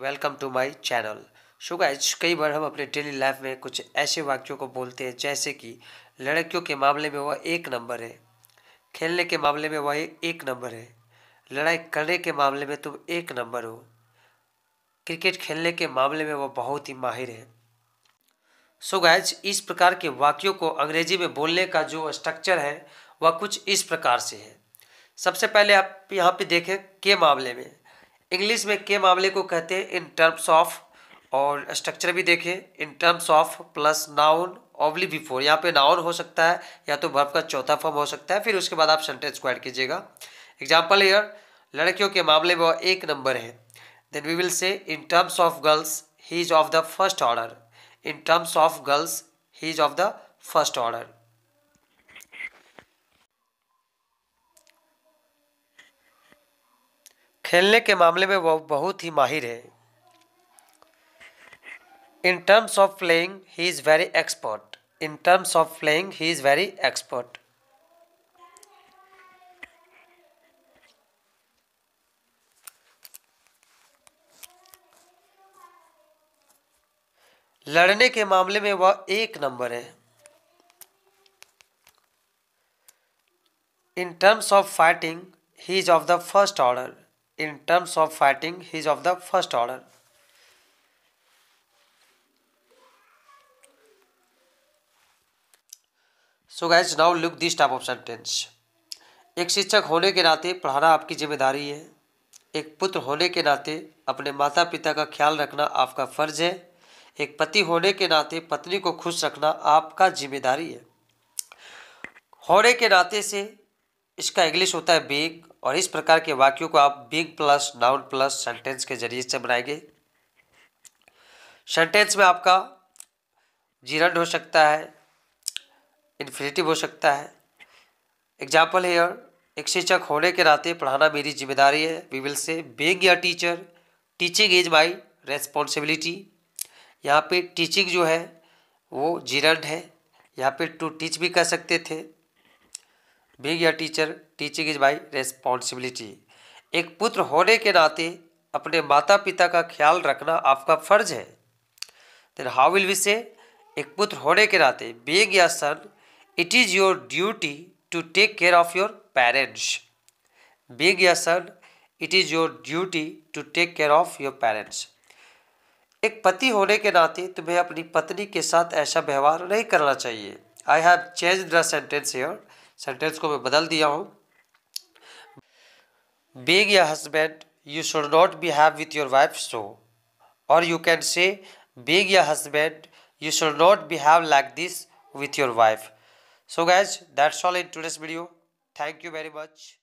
welcome to my channel so guys कई बार हम अपने डेली लाइफ में कुछ ऐसे वाक्यों को बोलते हैं जैसे कि लड़कियों के मामले में वह एक नंबर है खेलने के मामले में वह एक नंबर है लड़ाई करने के मामले में तुम एक नंबर हो क्रिकेट खेलने के मामले में वह बहुत ही माहिर है सो गाइज इस प्रकार के वाक्यों को अंग्रेजी में बोलने का जो स्ट्रक्चर है वह कुछ इस प्रकार से है सबसे पहले आप यहाँ पे देखें के मामले में इंग्लिश में के मामले को कहते हैं इन टर्म्स ऑफ और स्ट्रक्चर भी देखें in terms of plus noun only before यहाँ पे नाउन हो सकता है या तो बर्फ का चौथा फॉर्म हो सकता है फिर उसके बाद आप सेंटेंस को ऐड कीजिएगा एग्जाम्पल ईयर लड़कियों के मामले में एक नंबर है then we will say in terms of girls he is of the first order in terms of girls he is of the first order खेलने के मामले में वह बहुत ही माहिर है in terms of playing he is very expert in terms of playing he is very expert लड़ने के मामले में वह एक नंबर है in terms of fighting he is of the first order in terms of fighting he is of the first order so guys now look this type of sentence एक शिक्षक होने के नाते पढ़ाना आपकी जिम्मेदारी है एक पुत्र होने के नाते अपने माता पिता का ख्याल रखना आपका फर्ज है एक पति होने के नाते पत्नी को खुश रखना आपका जिम्मेदारी है होने के नाते से इसका इंग्लिश होता है बींग और इस प्रकार के वाक्यों को आप being plus noun plus sentence के जरिए से बनाएंगे सेंटेंस में आपका जीरंड हो सकता है इन्फिनेटिव हो सकता है एग्जाम्पल हेयर एक शिक्षक होने के नाते पढ़ाना मेरी जिम्मेदारी है we will say being a teacher teaching is my responsibility यहाँ पे टीचिंग जो है वो जीरंड है यहाँ पे टू टीच भी कर सकते थे being a teacher teaching is my responsibility एक पुत्र होने के नाते अपने माता पिता का ख्याल रखना आपका फर्ज है देन हाउ विल वी से एक पुत्र होने के नाते being a son it is your duty to take care of your parents being a son it is your duty to take care of your parents एक पति होने के नाते तुम्हें अपनी पत्नी के साथ ऐसा व्यवहार नहीं करना चाहिए I have change the sentence your sentence को मैं बदल दिया हूँ being a husband you should not behave with your wife so और you can say being a husband you should not behave like this with your wife so guys that's all in today's video thank you very much